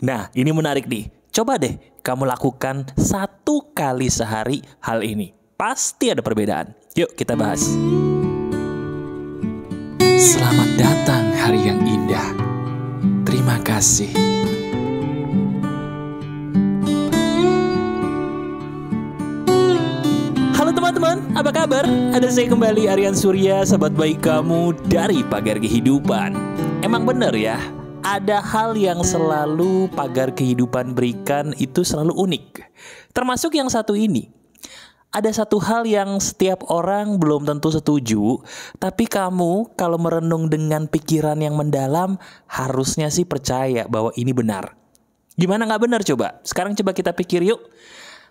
Nah, ini menarik nih. Coba deh kamu lakukan satu kali sehari hal ini. Pasti ada perbedaan. Yuk kita bahas. Selamat datang hari yang indah. Terima kasih. Halo teman-teman, apa kabar? Ada saya kembali Aryan Surya, sahabat baik kamu dari Pagar Kehidupan. Emang bener ya, ada hal yang selalu pagar kehidupan berikan itu selalu unik. Termasuk yang satu ini. Ada satu hal yang setiap orang belum tentu setuju, tapi kamu kalau merenung dengan pikiran yang mendalam, harusnya sih percaya bahwa ini benar. Gimana nggak benar coba? Sekarang coba kita pikir yuk.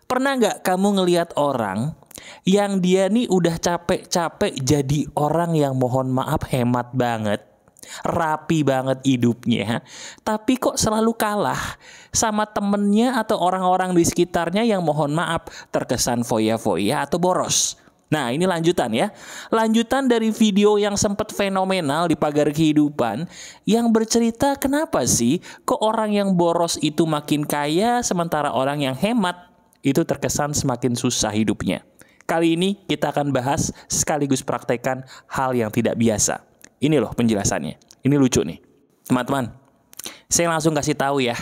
Pernah nggak kamu ngeliat orang yang dia nih udah capek-capek jadi orang yang mohon maaf hemat banget, rapi banget hidupnya, tapi kok selalu kalah sama temennya atau orang-orang di sekitarnya yang mohon maaf terkesan foya-foya atau boros. Nah ini lanjutan ya Lanjutan dari video yang sempat fenomenal di pagar kehidupan Yang bercerita kenapa sih kok orang yang boros itu makin kaya Sementara orang yang hemat itu terkesan semakin susah hidupnya Kali ini kita akan bahas sekaligus praktekan hal yang tidak biasa ini loh penjelasannya. Ini lucu nih. Teman-teman, saya langsung kasih tahu ya.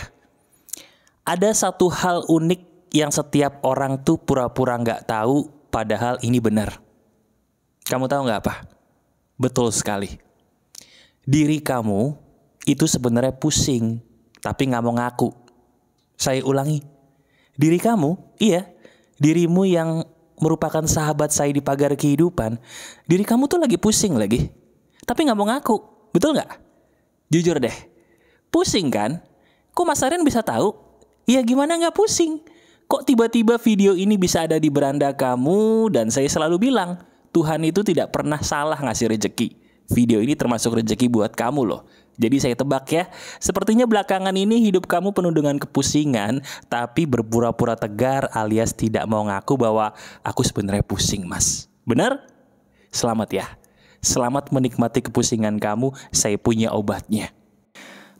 Ada satu hal unik yang setiap orang tuh pura-pura nggak -pura tahu padahal ini benar. Kamu tahu nggak apa? Betul sekali. Diri kamu itu sebenarnya pusing, tapi nggak mau ngaku. Saya ulangi, diri kamu, iya, dirimu yang merupakan sahabat saya di pagar kehidupan, diri kamu tuh lagi pusing lagi, tapi nggak mau ngaku. Betul nggak? Jujur deh. Pusing kan? Kok Mas Arin bisa tahu? Iya gimana nggak pusing? Kok tiba-tiba video ini bisa ada di beranda kamu dan saya selalu bilang, Tuhan itu tidak pernah salah ngasih rejeki. Video ini termasuk rejeki buat kamu loh. Jadi saya tebak ya, sepertinya belakangan ini hidup kamu penuh dengan kepusingan, tapi berpura-pura tegar alias tidak mau ngaku bahwa aku sebenarnya pusing mas. Benar? Selamat ya. Selamat menikmati kepusingan kamu, saya punya obatnya.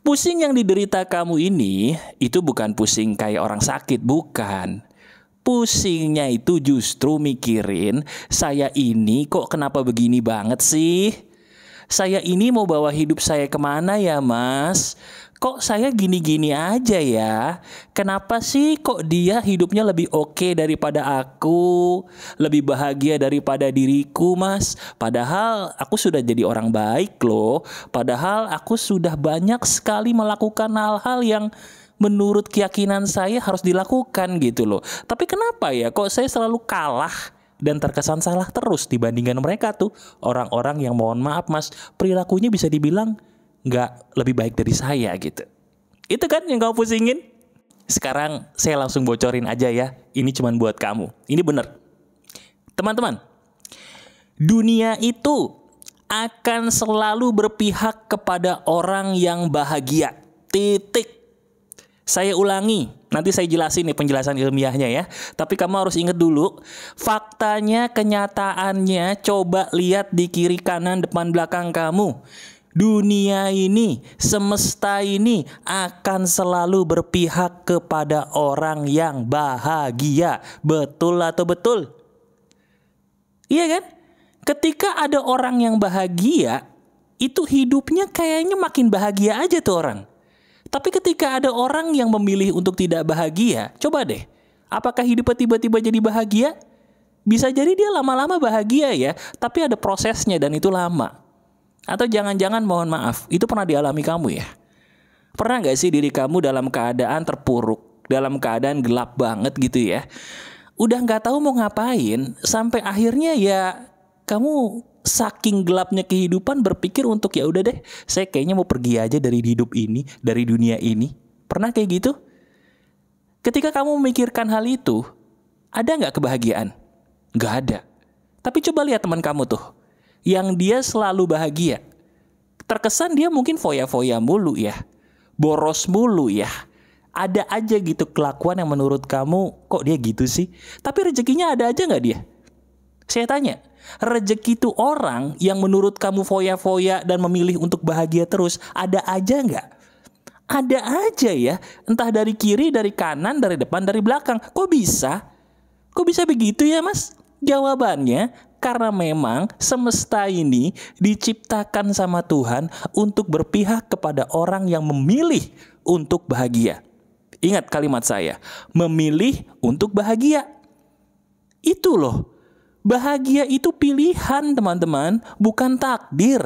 Pusing yang diderita kamu ini, itu bukan pusing kayak orang sakit, bukan. Pusingnya itu justru mikirin, saya ini kok kenapa begini banget sih? Saya ini mau bawa hidup saya kemana ya mas? kok saya gini-gini aja ya? Kenapa sih kok dia hidupnya lebih oke okay daripada aku, lebih bahagia daripada diriku, Mas? Padahal aku sudah jadi orang baik loh. Padahal aku sudah banyak sekali melakukan hal-hal yang menurut keyakinan saya harus dilakukan gitu loh. Tapi kenapa ya kok saya selalu kalah? dan terkesan salah terus dibandingkan mereka tuh orang-orang yang mohon maaf mas perilakunya bisa dibilang nggak lebih baik dari saya gitu. Itu kan yang kamu pusingin? Sekarang saya langsung bocorin aja ya. Ini cuman buat kamu. Ini bener. Teman-teman, dunia itu akan selalu berpihak kepada orang yang bahagia. Titik. Saya ulangi, nanti saya jelasin nih penjelasan ilmiahnya ya. Tapi kamu harus ingat dulu, faktanya, kenyataannya, coba lihat di kiri kanan depan belakang kamu dunia ini, semesta ini akan selalu berpihak kepada orang yang bahagia. Betul atau betul? Iya kan? Ketika ada orang yang bahagia, itu hidupnya kayaknya makin bahagia aja tuh orang. Tapi ketika ada orang yang memilih untuk tidak bahagia, coba deh, apakah hidupnya tiba-tiba jadi bahagia? Bisa jadi dia lama-lama bahagia ya, tapi ada prosesnya dan itu lama. Atau jangan-jangan mohon maaf, itu pernah dialami kamu ya? Pernah gak sih diri kamu dalam keadaan terpuruk, dalam keadaan gelap banget gitu ya? Udah gak tahu mau ngapain, sampai akhirnya ya kamu saking gelapnya kehidupan berpikir untuk ya udah deh, saya kayaknya mau pergi aja dari hidup ini, dari dunia ini. Pernah kayak gitu? Ketika kamu memikirkan hal itu, ada nggak kebahagiaan? Gak ada. Tapi coba lihat teman kamu tuh, yang dia selalu bahagia. Terkesan dia mungkin foya-foya mulu ya, boros mulu ya. Ada aja gitu kelakuan yang menurut kamu kok dia gitu sih. Tapi rezekinya ada aja nggak dia? Saya tanya, rezeki itu orang yang menurut kamu foya-foya dan memilih untuk bahagia terus, ada aja nggak? Ada aja ya, entah dari kiri, dari kanan, dari depan, dari belakang. Kok bisa? Kok bisa begitu ya mas? Jawabannya karena memang semesta ini diciptakan sama Tuhan untuk berpihak kepada orang yang memilih untuk bahagia. Ingat kalimat saya, memilih untuk bahagia. Itu loh, bahagia itu pilihan teman-teman, bukan takdir.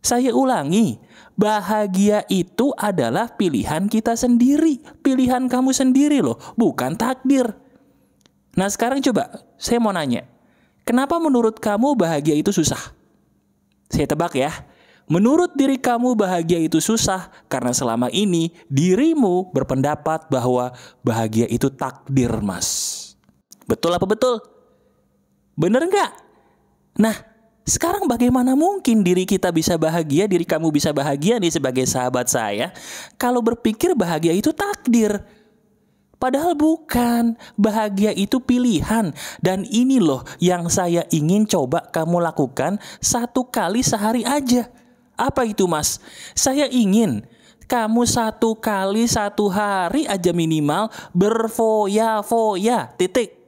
Saya ulangi, bahagia itu adalah pilihan kita sendiri, pilihan kamu sendiri loh, bukan takdir. Nah sekarang coba, saya mau nanya, Kenapa menurut kamu bahagia itu susah? Saya tebak ya. Menurut diri kamu bahagia itu susah karena selama ini dirimu berpendapat bahwa bahagia itu takdir, Mas. Betul apa betul? Bener nggak? Nah, sekarang bagaimana mungkin diri kita bisa bahagia, diri kamu bisa bahagia nih sebagai sahabat saya, kalau berpikir bahagia itu takdir. Padahal bukan. Bahagia itu pilihan. Dan ini loh yang saya ingin coba kamu lakukan satu kali sehari aja. Apa itu mas? Saya ingin kamu satu kali satu hari aja minimal berfoya-foya. Titik.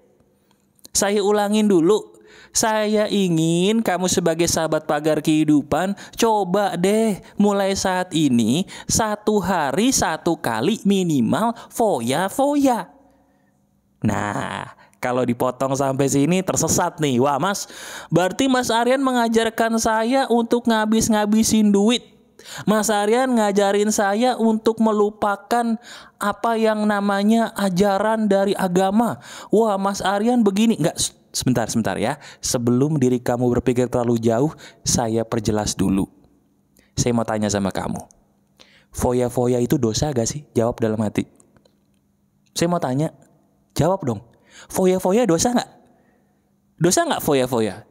Saya ulangin dulu saya ingin kamu sebagai sahabat pagar kehidupan coba deh mulai saat ini satu hari satu kali minimal foya-foya. Nah, kalau dipotong sampai sini tersesat nih. Wah mas, berarti mas Aryan mengajarkan saya untuk ngabis-ngabisin duit. Mas Aryan ngajarin saya untuk melupakan apa yang namanya ajaran dari agama. Wah mas Aryan begini, nggak Sebentar, sebentar ya. Sebelum diri kamu berpikir terlalu jauh, saya perjelas dulu. Saya mau tanya sama kamu. Foya-foya itu dosa gak sih? Jawab dalam hati. Saya mau tanya, jawab dong. Foya-foya dosa gak? Dosa gak foya-foya?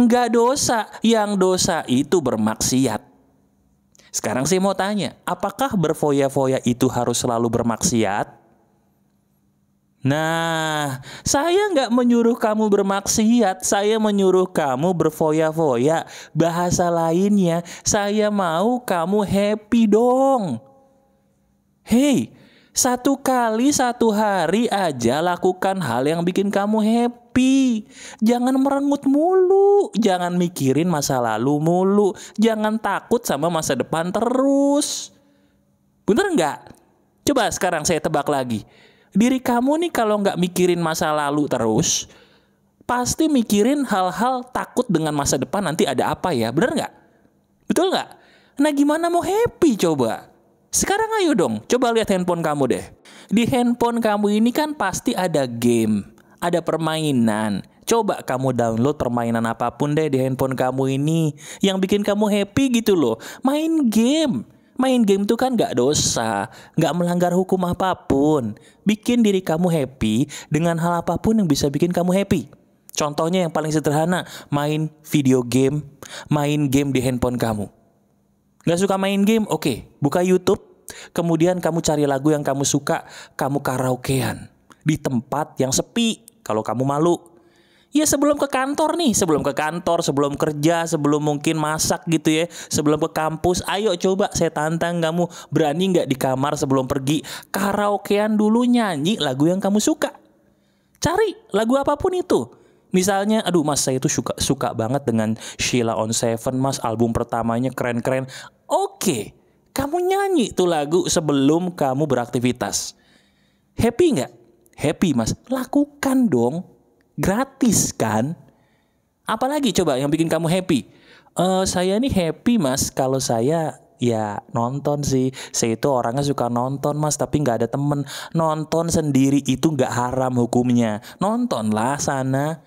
Nggak dosa. Yang dosa itu bermaksiat. Sekarang saya mau tanya, apakah berfoya-foya itu harus selalu bermaksiat? Nah, saya nggak menyuruh kamu bermaksiat, saya menyuruh kamu berfoya-foya. Bahasa lainnya, saya mau kamu happy dong. Hei, satu kali satu hari aja lakukan hal yang bikin kamu happy. Jangan merengut mulu, jangan mikirin masa lalu mulu, jangan takut sama masa depan terus. Bener nggak? Coba sekarang saya tebak lagi diri kamu nih kalau nggak mikirin masa lalu terus, pasti mikirin hal-hal takut dengan masa depan nanti ada apa ya, bener nggak? Betul nggak? Nah gimana mau happy coba? Sekarang ayo dong, coba lihat handphone kamu deh. Di handphone kamu ini kan pasti ada game, ada permainan. Coba kamu download permainan apapun deh di handphone kamu ini yang bikin kamu happy gitu loh. Main game. Main game itu kan gak dosa, gak melanggar hukum apapun. Bikin diri kamu happy dengan hal apapun yang bisa bikin kamu happy. Contohnya yang paling sederhana, main video game, main game di handphone kamu. Gak suka main game? Oke, okay, buka YouTube, kemudian kamu cari lagu yang kamu suka, kamu karaokean di tempat yang sepi kalau kamu malu. Ya sebelum ke kantor nih, sebelum ke kantor, sebelum kerja, sebelum mungkin masak gitu ya, sebelum ke kampus, ayo coba saya tantang kamu berani nggak di kamar sebelum pergi karaokean dulu nyanyi lagu yang kamu suka. Cari lagu apapun itu. Misalnya, aduh mas saya itu suka suka banget dengan Sheila on Seven mas album pertamanya keren-keren. Oke, kamu nyanyi tuh lagu sebelum kamu beraktivitas. Happy nggak? Happy mas, lakukan dong gratis kan? Apalagi coba yang bikin kamu happy? Uh, saya ini happy mas kalau saya ya nonton sih saya itu orangnya suka nonton mas tapi nggak ada temen nonton sendiri itu nggak haram hukumnya nontonlah sana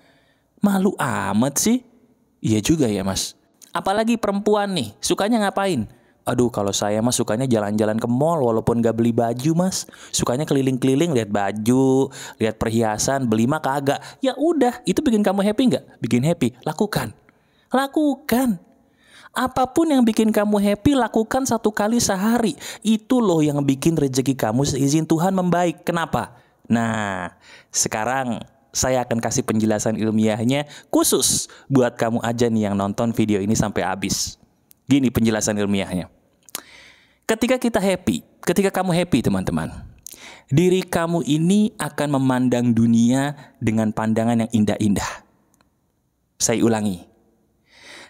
malu amat sih iya juga ya mas apalagi perempuan nih sukanya ngapain Aduh kalau saya mah sukanya jalan-jalan ke mall walaupun gak beli baju mas Sukanya keliling-keliling lihat baju, lihat perhiasan, beli mah kagak Ya udah itu bikin kamu happy nggak? Bikin happy, lakukan Lakukan Apapun yang bikin kamu happy, lakukan satu kali sehari. Itu loh yang bikin rezeki kamu seizin Tuhan membaik. Kenapa? Nah, sekarang saya akan kasih penjelasan ilmiahnya khusus buat kamu aja nih yang nonton video ini sampai habis. Gini penjelasan ilmiahnya. Ketika kita happy, ketika kamu happy teman-teman, diri kamu ini akan memandang dunia dengan pandangan yang indah-indah. Saya ulangi.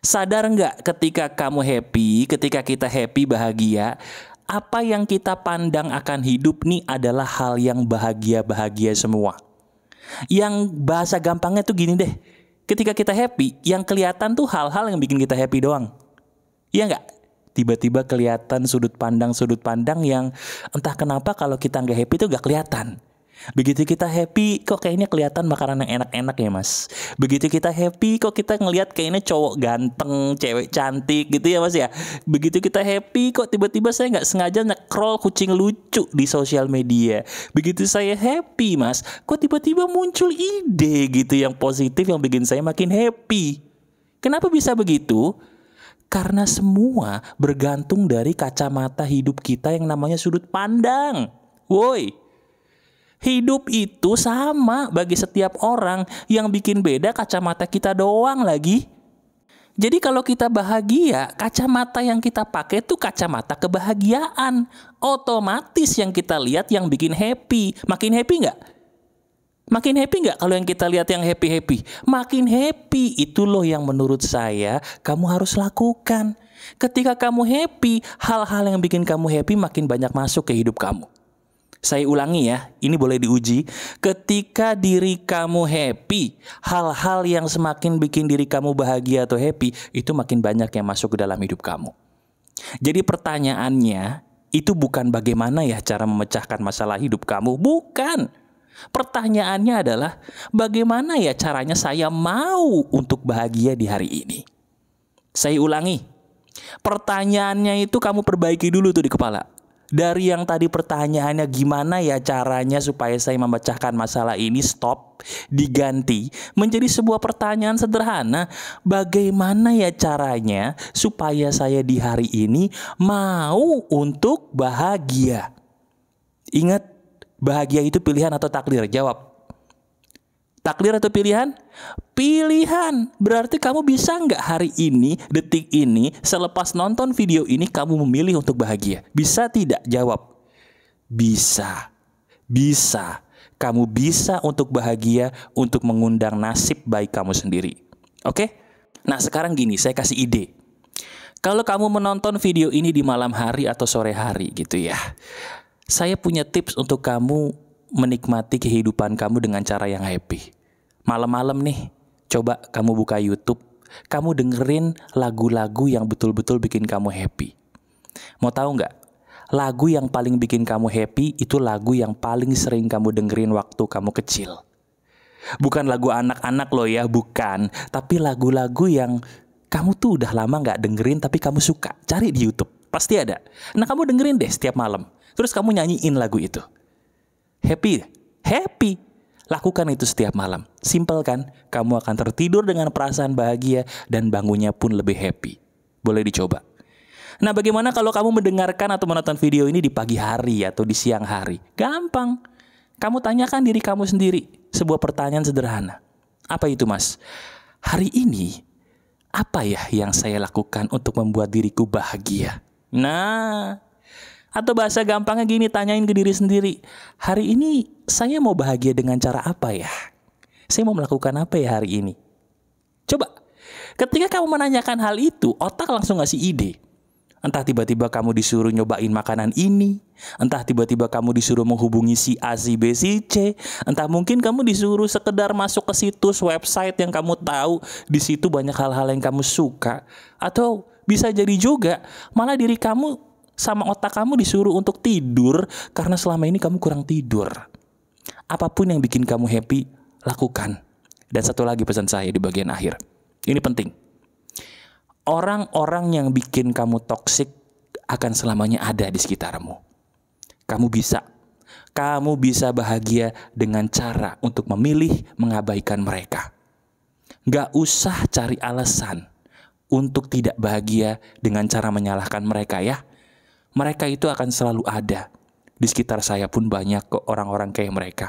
Sadar nggak ketika kamu happy, ketika kita happy, bahagia, apa yang kita pandang akan hidup nih adalah hal yang bahagia-bahagia semua. Yang bahasa gampangnya tuh gini deh, ketika kita happy, yang kelihatan tuh hal-hal yang bikin kita happy doang. Iya nggak? Tiba-tiba kelihatan sudut pandang-sudut pandang yang entah kenapa kalau kita nggak happy itu nggak kelihatan. Begitu kita happy, kok kayaknya kelihatan makanan yang enak-enak ya mas. Begitu kita happy, kok kita ngelihat kayaknya cowok ganteng, cewek cantik gitu ya mas ya. Begitu kita happy, kok tiba-tiba saya nggak sengaja ngekroll kucing lucu di sosial media. Begitu saya happy mas, kok tiba-tiba muncul ide gitu yang positif yang bikin saya makin happy. Kenapa bisa begitu? Karena semua bergantung dari kacamata hidup kita yang namanya sudut pandang. Woi, Hidup itu sama bagi setiap orang yang bikin beda kacamata kita doang lagi. Jadi kalau kita bahagia, kacamata yang kita pakai itu kacamata kebahagiaan. Otomatis yang kita lihat yang bikin happy. Makin happy nggak? Makin happy nggak kalau yang kita lihat yang happy-happy? Makin happy, itu loh yang menurut saya kamu harus lakukan. Ketika kamu happy, hal-hal yang bikin kamu happy makin banyak masuk ke hidup kamu. Saya ulangi ya, ini boleh diuji. Ketika diri kamu happy, hal-hal yang semakin bikin diri kamu bahagia atau happy, itu makin banyak yang masuk ke dalam hidup kamu. Jadi pertanyaannya, itu bukan bagaimana ya cara memecahkan masalah hidup kamu, bukan. Bukan Pertanyaannya adalah bagaimana ya caranya saya mau untuk bahagia di hari ini? Saya ulangi. Pertanyaannya itu kamu perbaiki dulu tuh di kepala. Dari yang tadi pertanyaannya gimana ya caranya supaya saya memecahkan masalah ini stop diganti menjadi sebuah pertanyaan sederhana bagaimana ya caranya supaya saya di hari ini mau untuk bahagia. Ingat Bahagia itu pilihan atau takdir? Jawab. Takdir atau pilihan? Pilihan. Berarti kamu bisa nggak hari ini, detik ini, selepas nonton video ini kamu memilih untuk bahagia? Bisa tidak? Jawab. Bisa. Bisa. Kamu bisa untuk bahagia untuk mengundang nasib baik kamu sendiri. Oke? Nah sekarang gini, saya kasih ide. Kalau kamu menonton video ini di malam hari atau sore hari gitu ya saya punya tips untuk kamu menikmati kehidupan kamu dengan cara yang happy. Malam-malam nih, coba kamu buka YouTube, kamu dengerin lagu-lagu yang betul-betul bikin kamu happy. Mau tahu nggak? Lagu yang paling bikin kamu happy itu lagu yang paling sering kamu dengerin waktu kamu kecil. Bukan lagu anak-anak loh ya, bukan. Tapi lagu-lagu yang kamu tuh udah lama nggak dengerin tapi kamu suka. Cari di YouTube, pasti ada. Nah kamu dengerin deh setiap malam Terus kamu nyanyiin lagu itu. Happy, happy. Lakukan itu setiap malam. Simple kan? Kamu akan tertidur dengan perasaan bahagia dan bangunnya pun lebih happy. Boleh dicoba. Nah, bagaimana kalau kamu mendengarkan atau menonton video ini di pagi hari atau di siang hari? Gampang. Kamu tanyakan diri kamu sendiri sebuah pertanyaan sederhana. Apa itu, Mas? Hari ini apa ya yang saya lakukan untuk membuat diriku bahagia? Nah, atau bahasa gampangnya gini, tanyain ke diri sendiri. Hari ini saya mau bahagia dengan cara apa ya? Saya mau melakukan apa ya hari ini? Coba, ketika kamu menanyakan hal itu, otak langsung ngasih ide. Entah tiba-tiba kamu disuruh nyobain makanan ini, entah tiba-tiba kamu disuruh menghubungi si A, si B, si C, entah mungkin kamu disuruh sekedar masuk ke situs website yang kamu tahu di situ banyak hal-hal yang kamu suka, atau bisa jadi juga malah diri kamu sama otak kamu disuruh untuk tidur karena selama ini kamu kurang tidur. Apapun yang bikin kamu happy, lakukan. Dan satu lagi pesan saya di bagian akhir. Ini penting. Orang-orang yang bikin kamu toksik akan selamanya ada di sekitarmu. Kamu bisa kamu bisa bahagia dengan cara untuk memilih mengabaikan mereka. Gak usah cari alasan untuk tidak bahagia dengan cara menyalahkan mereka ya mereka itu akan selalu ada. Di sekitar saya pun banyak kok orang-orang kayak mereka.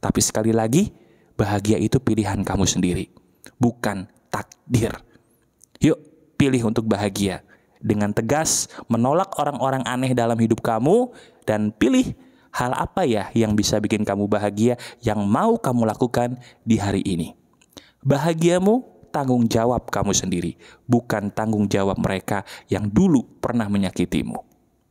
Tapi sekali lagi, bahagia itu pilihan kamu sendiri, bukan takdir. Yuk, pilih untuk bahagia. Dengan tegas menolak orang-orang aneh dalam hidup kamu dan pilih hal apa ya yang bisa bikin kamu bahagia yang mau kamu lakukan di hari ini. Bahagiamu tanggung jawab kamu sendiri, bukan tanggung jawab mereka yang dulu pernah menyakitimu.